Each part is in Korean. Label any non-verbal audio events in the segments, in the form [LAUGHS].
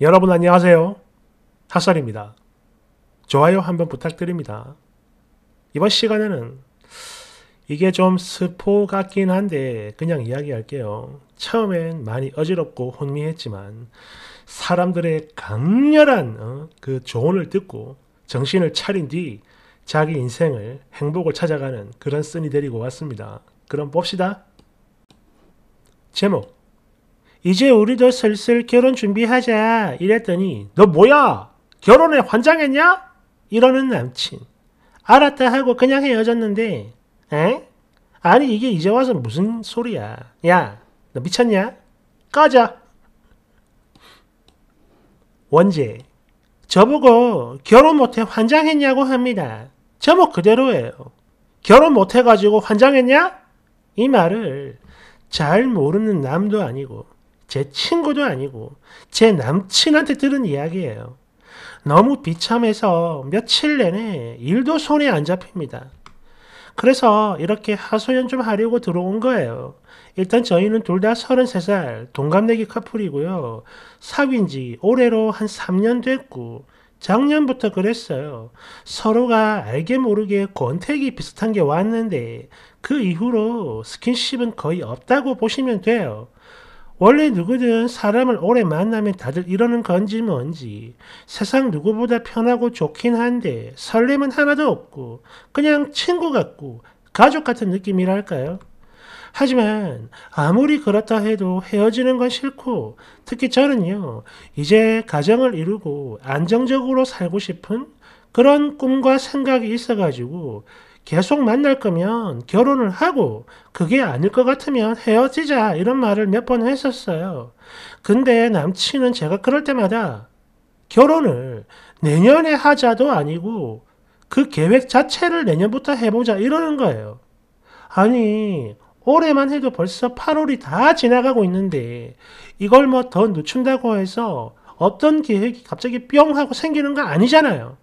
여러분 안녕하세요. 핫설입니다. 좋아요 한번 부탁드립니다. 이번 시간에는 이게 좀 스포 같긴 한데 그냥 이야기할게요. 처음엔 많이 어지럽고 혼미했지만 사람들의 강렬한 어? 그 조언을 듣고 정신을 차린 뒤 자기 인생을 행복을 찾아가는 그런 쓴이 데리고 왔습니다. 그럼 봅시다. 제목 이제 우리도 슬슬 결혼 준비하자 이랬더니 너 뭐야 결혼에 환장했냐? 이러는 남친 알았다 하고 그냥 헤어졌는데 에? 아니 이게 이제 와서 무슨 소리야 야너 미쳤냐? 꺼져 원제 저보고 결혼 못해 환장했냐고 합니다 저 뭐 그대로예요 결혼 못해가지고 환장했냐? 이 말을 잘 모르는 남도 아니고 제 친구도 아니고 제 남친한테 들은 이야기예요. 너무 비참해서 며칠 내내 일도 손에 안 잡힙니다. 그래서 이렇게 하소연 좀 하려고 들어온 거예요. 일단 저희는 둘 다 33살 동갑내기 커플이고요. 사귄 지 올해로 한 3년 됐고 작년부터 그랬어요. 서로가 알게 모르게 권태기 비슷한 게 왔는데 그 이후로 스킨십은 거의 없다고 보시면 돼요. 원래 누구든 사람을 오래 만나면 다들 이러는 건지 뭔지 세상 누구보다 편하고 좋긴 한데 설렘은 하나도 없고 그냥 친구 같고 가족 같은 느낌이랄까요? 하지만 아무리 그렇다 해도 헤어지는 건 싫고 특히 저는요 이제 가정을 이루고 안정적으로 살고 싶은 그런 꿈과 생각이 있어가지고 계속 만날 거면 결혼을 하고 그게 아닐 것 같으면 헤어지자 이런 말을 몇 번 했었어요. 근데 남친은 제가 그럴 때마다 결혼을 내년에 하자도 아니고 그 계획 자체를 내년부터 해보자 이러는 거예요. 아니 올해만 해도 벌써 8월이 다 지나가고 있는데 이걸 뭐 더 늦춘다고 해서 어떤 계획이 갑자기 뿅 하고 생기는 거 아니잖아요.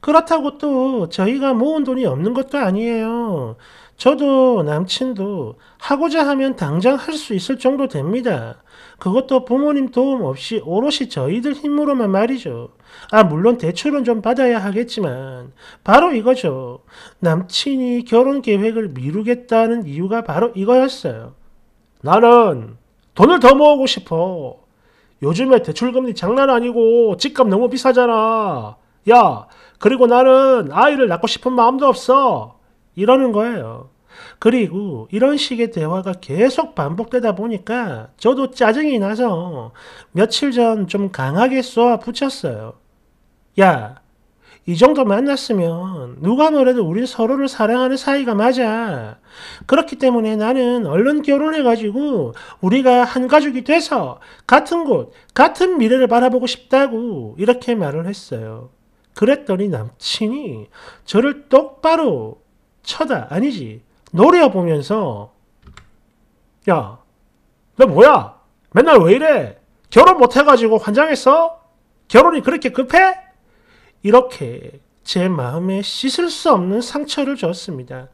그렇다고 또 저희가 모은 돈이 없는 것도 아니에요. 저도 남친도 하고자 하면 당장 할 수 있을 정도 됩니다. 그것도 부모님 도움 없이 오롯이 저희들 힘으로만 말이죠. 아, 물론 대출은 좀 받아야 하겠지만, 바로 이거죠. 남친이 결혼 계획을 미루겠다는 이유가 바로 이거였어요. 나는 돈을 더 모으고 싶어. 요즘에 대출금리 장난 아니고 집값 너무 비싸잖아. 야, 그리고 나는 아이를 낳고 싶은 마음도 없어. 이러는 거예요. 그리고 이런 식의 대화가 계속 반복되다 보니까 저도 짜증이 나서 며칠 전 좀 강하게 쏘아 붙였어요. 야, 이 정도 만났으면 누가 뭐래도 우린 서로를 사랑하는 사이가 맞아. 그렇기 때문에 나는 얼른 결혼해가지고 우리가 한 가족이 돼서 같은 곳, 같은 미래를 바라보고 싶다고 이렇게 말을 했어요. 그랬더니 남친이 저를 똑바로 쳐다 아니지 노려보면서 야너 뭐야 맨날 왜 이래 결혼 못해가지고 환장했어? 결혼이 그렇게 급해? 이렇게 제 마음에 씻을 수 없는 상처를 줬습니다.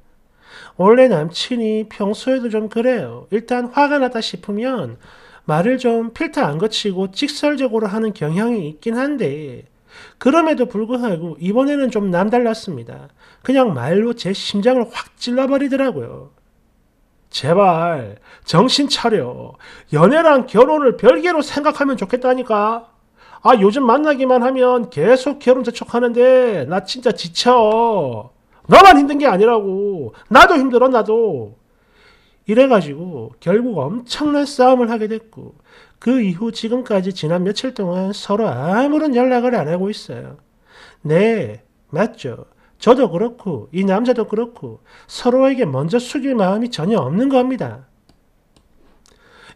원래 남친이 평소에도 좀 그래요. 일단 화가 났다 싶으면 말을 좀 필터 안 거치고 직설적으로 하는 경향이 있긴 한데 그럼에도 불구하고 이번에는 좀 남달랐습니다. 그냥 말로 제 심장을 확 찔러버리더라고요. 제발 정신 차려. 연애랑 결혼을 별개로 생각하면 좋겠다니까. 아 요즘 만나기만 하면 계속 결혼 재촉하는데 나 진짜 지쳐. 너만 힘든 게 아니라고. 나도 힘들어 나도. 이래가지고 결국 엄청난 싸움을 하게 됐고 그 이후 지금까지 지난 며칠 동안 서로 아무런 연락을 안 하고 있어요. 네, 맞죠. 저도 그렇고 이 남자도 그렇고 서로에게 먼저 숙일 마음이 전혀 없는 겁니다.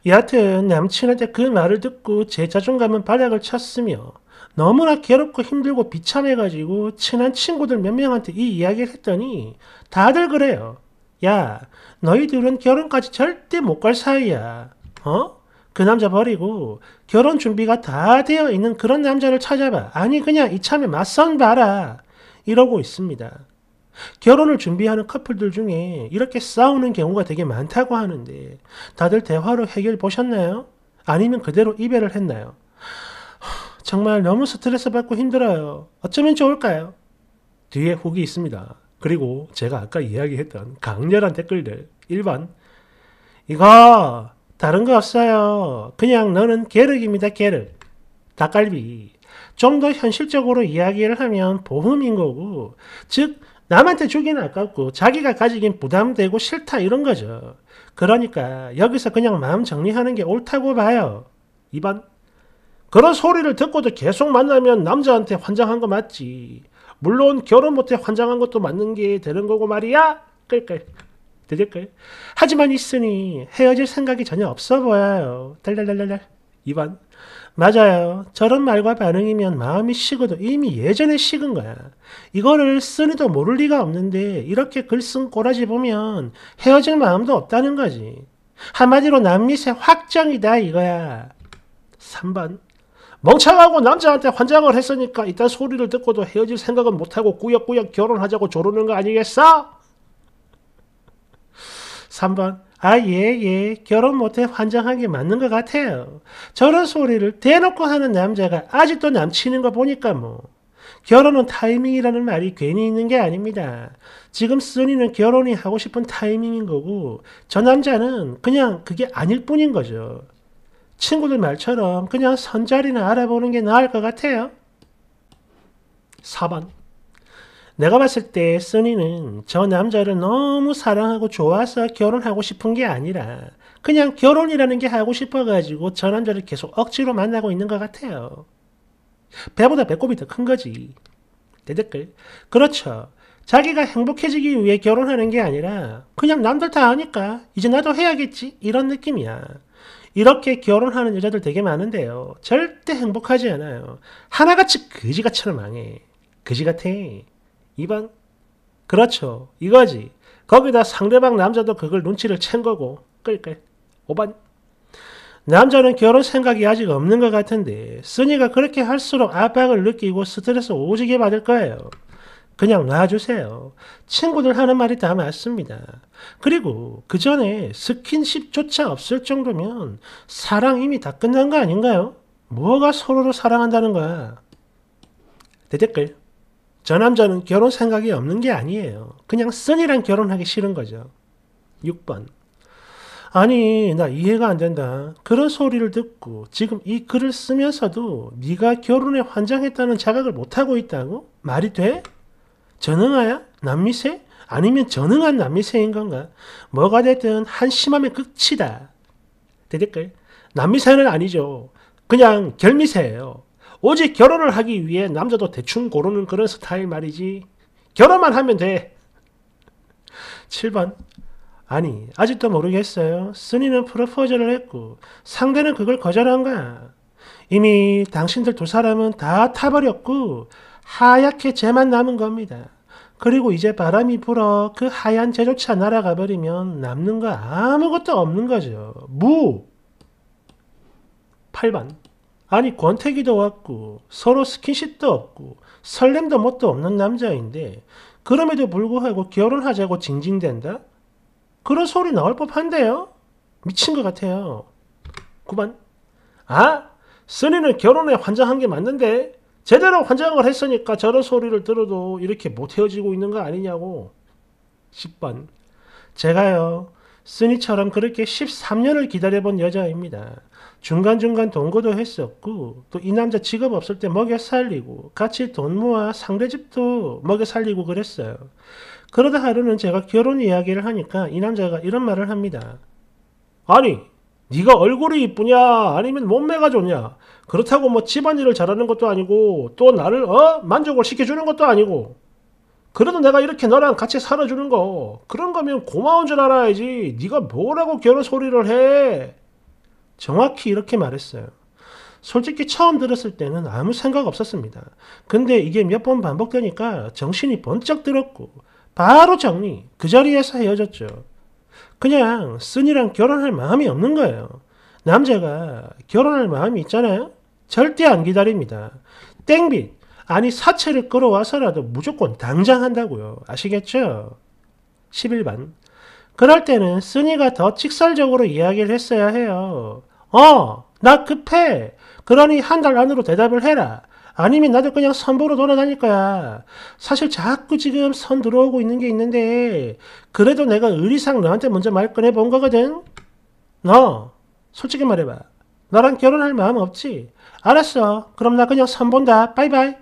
여하튼 남친한테 그 말을 듣고 제 자존감은 바닥을 쳤으며 너무나 괴롭고 힘들고 비참해가지고 친한 친구들 몇 명한테 이 이야기를 했더니 다들 그래요. 야, 너희들은 결혼까지 절대 못 갈 사이야. 어? 그 남자 버리고 결혼 준비가 다 되어 있는 그런 남자를 찾아봐. 아니 그냥 이참에 맞선 봐라. 이러고 있습니다. 결혼을 준비하는 커플들 중에 이렇게 싸우는 경우가 되게 많다고 하는데 다들 대화로 해결 보셨나요? 아니면 그대로 이별을 했나요? 정말 너무 스트레스 받고 힘들어요. 어쩌면 좋을까요? 뒤에 후기 있습니다. 그리고 제가 아까 이야기했던 강렬한 댓글들 1번 이거 다른 거 없어요. 그냥 너는 계륵입니다. 계륵. 닭갈비. 좀 더 현실적으로 이야기를 하면 보험인 거고 즉 남한테 주기는 아깝고 자기가 가지긴 부담되고 싫다 이런 거죠. 그러니까 여기서 그냥 마음 정리하는 게 옳다고 봐요. 2번 그런 소리를 듣고도 계속 만나면 남자한테 환장한 거 맞지. 물론 결혼 못해 환장한 것도 맞는 게 되는 거고 말이야. 끌끌. 되들끌. 하지만 있으니 헤어질 생각이 전혀 없어 보여요. 달달달달달. 2번. 맞아요. 저런 말과 반응이면 마음이 식어도 이미 예전에 식은 거야. 이거를 쓰니도 모를 리가 없는데 이렇게 글쓴 꼬라지 보면 헤어질 마음도 없다는 거지. 한마디로 남미세 확정이다 이거야. 3번. 멍청하고 남자한테 환장을 했으니까 이딴 소리를 듣고도 헤어질 생각은 못하고 꾸역꾸역 결혼하자고 조르는 거 아니겠어? 3번 아예예 예. 결혼 못해 환장한 게 맞는 것 같아요. 저런 소리를 대놓고 하는 남자가 아직도 남치는 거 보니까 뭐 결혼은 타이밍이라는 말이 괜히 있는 게 아닙니다. 지금 써니는 결혼이 하고 싶은 타이밍인 거고 저 남자는 그냥 그게 아닐 뿐인 거죠. 친구들 말처럼 그냥 선자리나 알아보는 게 나을 것 같아요. 4번 내가 봤을 때 써니는 저 남자를 너무 사랑하고 좋아서 결혼하고 싶은 게 아니라 그냥 결혼이라는 게 하고 싶어가지고 저 남자를 계속 억지로 만나고 있는 것 같아요. 배보다 배꼽이 더 큰 거지. 대댓글. 그렇죠. 자기가 행복해지기 위해 결혼하는 게 아니라 그냥 남들 다 아니까 이제 나도 해야겠지 이런 느낌이야. 이렇게 결혼하는 여자들 되게 많은데요. 절대 행복하지 않아요. 하나같이 거지같처럼 망해. 거지같아. 이번 그렇죠. 이거지. 거기다 상대방 남자도 그걸 눈치를 챈 거고. 끌끌. 5번. 남자는 결혼 생각이 아직 없는 것 같은데 쓰니가 그렇게 할수록 압박을 느끼고 스트레스 오지게 받을 거예요. 그냥 놔주세요. 친구들 하는 말이 다 맞습니다. 그리고 그 전에 스킨십조차 없을 정도면 사랑 이미 다 끝난 거 아닌가요? 뭐가 서로를 사랑한다는 거야? 대댓글. 저 남자는 결혼 생각이 없는 게 아니에요. 그냥 쓴이랑 결혼하기 싫은 거죠. 6번. 아니 나 이해가 안 된다. 그런 소리를 듣고 지금 이 글을 쓰면서도 네가 결혼에 환장했다는 자각을 못하고 있다고? 말이 돼? 전응아야? 남미새? 아니면 전응한 남미새인 건가? 뭐가 됐든 한심하면 끝이다. 대댓글. 남미새는 아니죠. 그냥 결미새예요. 오직 결혼을 하기 위해 남자도 대충 고르는 그런 스타일 말이지. 결혼만 하면 돼. 7번. 아니, 아직도 모르겠어요. 쓰니는 프로포즈를 했고, 상대는 그걸 거절한 거야. 이미 당신들 두 사람은 다 타버렸고, 하얗게 재만 남은 겁니다. 그리고 이제 바람이 불어 그 하얀 재조차 날아가 버리면 남는 거 아무것도 없는 거죠. 무! 8번. 아니 권태기도 왔고 서로 스킨십도 없고 설렘도 뭣도 없는 남자인데 그럼에도 불구하고 결혼하자고 징징댄다? 그런 소리 나올 법한데요? 미친 것 같아요. 9번. 아! 써니는 결혼에 환장한 게 맞는데 제대로 환장을 했으니까 저런 소리를 들어도 이렇게 못 헤어지고 있는 거 아니냐고. 10번. 제가요. 쓰니처럼 그렇게 13년을 기다려본 여자입니다. 중간중간 동거도 했었고 또 이 남자 직업 없을 때 먹여 살리고 같이 돈 모아 상대 집도 먹여 살리고 그랬어요. 그러다 하루는 제가 결혼 이야기를 하니까 이 남자가 이런 말을 합니다. 아니 네가 얼굴이 이쁘냐 아니면 몸매가 좋냐 그렇다고 뭐 집안일을 잘하는 것도 아니고 또 나를 어 만족을 시켜주는 것도 아니고 그래도 내가 이렇게 너랑 같이 살아주는 거 그런 거면 고마운 줄 알아야지 네가 뭐라고 결혼 소리를 해 정확히 이렇게 말했어요 솔직히 처음 들었을 때는 아무 생각 없었습니다 근데 이게 몇 번 반복되니까 정신이 번쩍 들었고 바로 정리 그 자리에서 헤어졌죠 그냥 쓴이랑 결혼할 마음이 없는 거예요. 남자가 결혼할 마음이 있잖아요. 절대 안 기다립니다. 땡빛 아니 사채를 끌어와서라도 무조건 당장 한다고요. 아시겠죠? 11반 그럴 때는 쓰니가 더 직설적으로 이야기를 했어야 해요. 어, 나 급해. 그러니 한 달 안으로 대답을 해라. 아니면 나도 그냥 선보로 돌아다닐 거야. 사실 자꾸 지금 선 들어오고 있는 게 있는데 그래도 내가 의리상 너한테 먼저 말 꺼내본 거거든. 너 솔직히 말해봐. 너랑 결혼할 마음 없지? 알았어. 그럼 나 그냥 선 본다. 빠이빠이.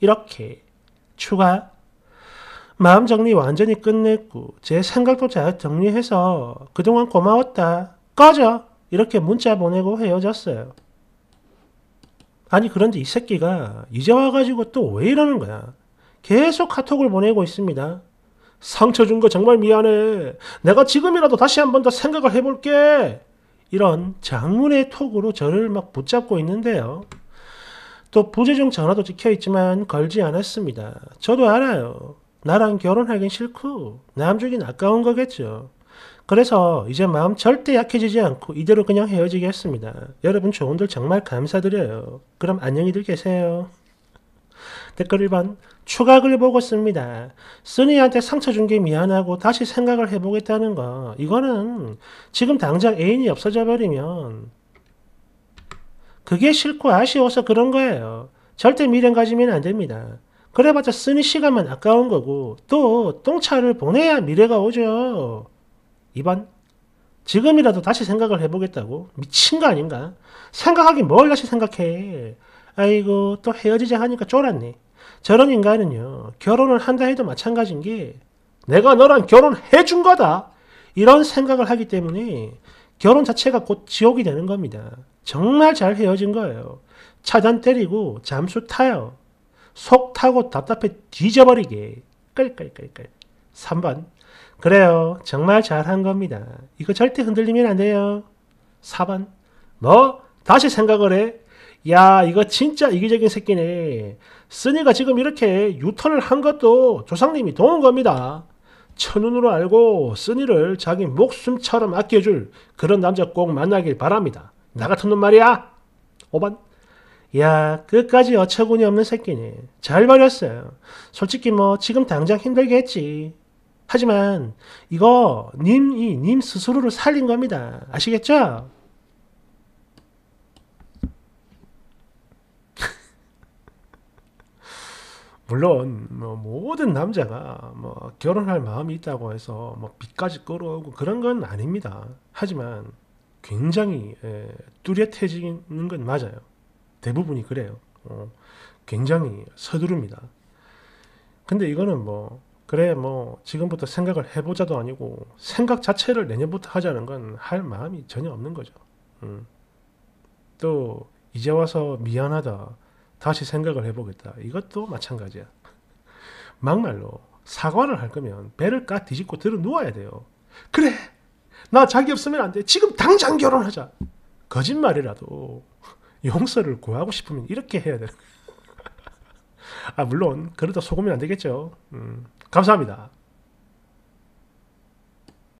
이렇게 추가 마음 정리 완전히 끝냈고 제 생각도 잘 정리해서 그동안 고마웠다. 꺼져. 이렇게 문자 보내고 헤어졌어요. 아니 그런데 이 새끼가 이제 와가지고 또 왜 이러는 거야. 계속 카톡을 보내고 있습니다. 상처 준 거 정말 미안해. 내가 지금이라도 다시 한 번 더 생각을 해볼게. 이런 장문의 톡으로 저를 막 붙잡고 있는데요. 또 부재중 전화도 찍혀있지만 걸지 않았습니다. 저도 알아요. 나랑 결혼하긴 싫고 남주긴 아까운 거겠죠. 그래서 이제 마음 절대 약해지지 않고 이대로 그냥 헤어지게 했습니다. 여러분 조언들 정말 감사드려요. 그럼 안녕히들 계세요. 댓글 1번 추각을 보고 씁니다. 쓰니한테 상처 준 게 미안하고 다시 생각을 해보겠다는 거 이거는 지금 당장 애인이 없어져 버리면 그게 싫고 아쉬워서 그런 거예요. 절대 미련 가지면 안 됩니다. 그래봤자 쓰니 시간만 아까운 거고 또 똥차를 보내야 미래가 오죠. 2번 지금이라도 다시 생각을 해보겠다고? 미친 거 아닌가? 생각하기 뭘 다시 생각해. 아이고 또 헤어지자 하니까 쫄았네. 저런 인간은요 결혼을 한다 해도 마찬가지인 게 내가 너랑 결혼해준 거다 이런 생각을 하기 때문에 결혼 자체가 곧 지옥이 되는 겁니다. 정말 잘 헤어진 거예요. 차단 때리고 잠수 타요. 속 타고 답답해 뒤져버리게. 끌끌끌끌. 3번 그래요. 정말 잘한 겁니다. 이거 절대 흔들리면 안 돼요. 4번. 뭐? 다시 생각을 해? 야, 이거 진짜 이기적인 새끼네. 쓰니가 지금 이렇게 유턴을 한 것도 조상님이 도운 겁니다. 천운으로 알고 쓰니를 자기 목숨처럼 아껴줄 그런 남자 꼭 만나길 바랍니다. 나 같은 놈 말이야. 5번. 야, 끝까지 어처구니 없는 새끼네. 잘 버렸어요. 솔직히 뭐 지금 당장 힘들겠지. 하지만 이거 님이 님 스스로를 살린 겁니다. 아시겠죠? [LAUGHS] 물론 뭐 모든 남자가 뭐 결혼할 마음이 있다고 해서 뭐 빚까지 끌어오고 그런 건 아닙니다. 하지만 굉장히 에, 예, 뚜렷해지는 건 맞아요. 대부분이 그래요. 어, 굉장히 서두릅니다. 근데 이거는 뭐 그래 뭐 지금부터 생각을 해보자도 아니고 생각 자체를 내년부터 하자는 건 할 마음이 전혀 없는 거죠. 음. 또 이제 와서 미안하다 다시 생각을 해보겠다 이것도 마찬가지야. [LAUGHS] 막말로 사과를 할 거면 배를 까 뒤집고 들어 누워야 돼요. 그래 나 자기 없으면 안 돼. 지금 당장 결혼하자. 거짓말이라도 [LAUGHS] 용서를 구하고 싶으면 이렇게 해야 되아 [LAUGHS] 물론 그러다 속으면 안 되겠죠. 음. 감사합니다.